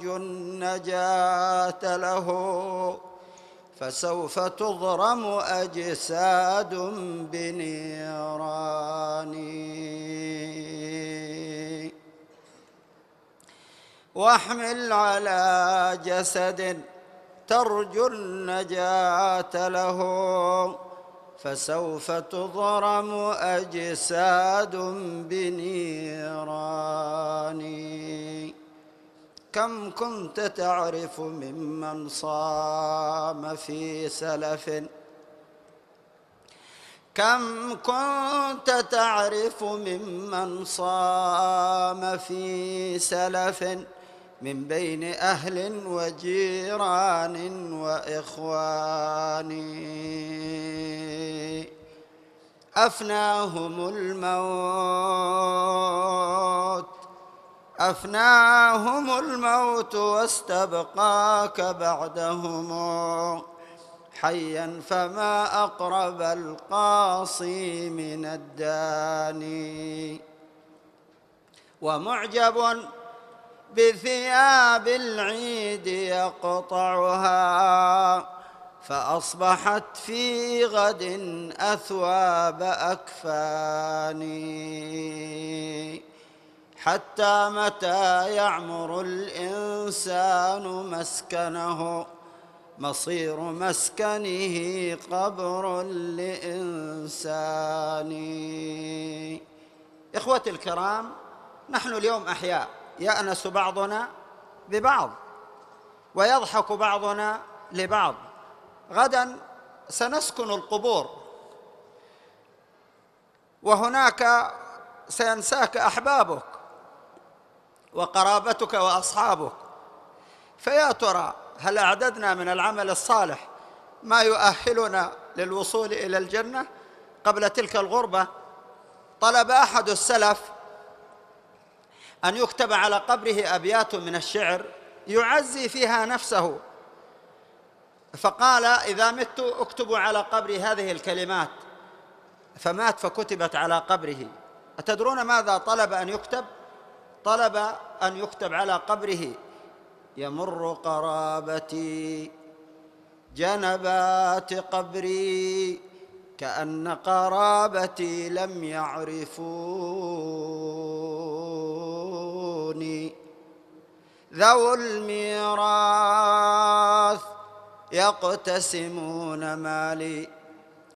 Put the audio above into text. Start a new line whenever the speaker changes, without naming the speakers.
يرجو النجاة له فسوف تضرم أجساد بنيران واحمل على جسد ترجو النجاة له فسوف تضرم أجساد بنيران كم كنت تعرف ممن صام في سلف كم كنت تعرف ممن صام في سلف من بين اهل وجيران واخوان افناهم الموت أفناهم الموت واستبقاك بعدهم حيا فما أقرب القاصي من الداني ومعجب بثياب العيد يقطعها فأصبحت في غد أثواب أكفاني حتى متى يعمر الانسان مسكنه مصير مسكنه قبر لانسان اخوتي الكرام نحن اليوم احياء يانس بعضنا ببعض ويضحك بعضنا لبعض غدا سنسكن القبور وهناك سينساك احبابك وقرابتك واصحابك فيا ترى هل اعددنا من العمل الصالح ما يؤهلنا للوصول الى الجنه قبل تلك الغربه طلب احد السلف ان يكتب على قبره ابيات من الشعر يعزي فيها نفسه فقال اذا مت اكتب على قبري هذه الكلمات فمات فكتبت على قبره اتدرون ماذا طلب ان يكتب طلب أن يكتب على قبره يمر قرابتي جنبات قبري كأن قرابتي لم يعرفوني ذو الميراث يقتسمون مالي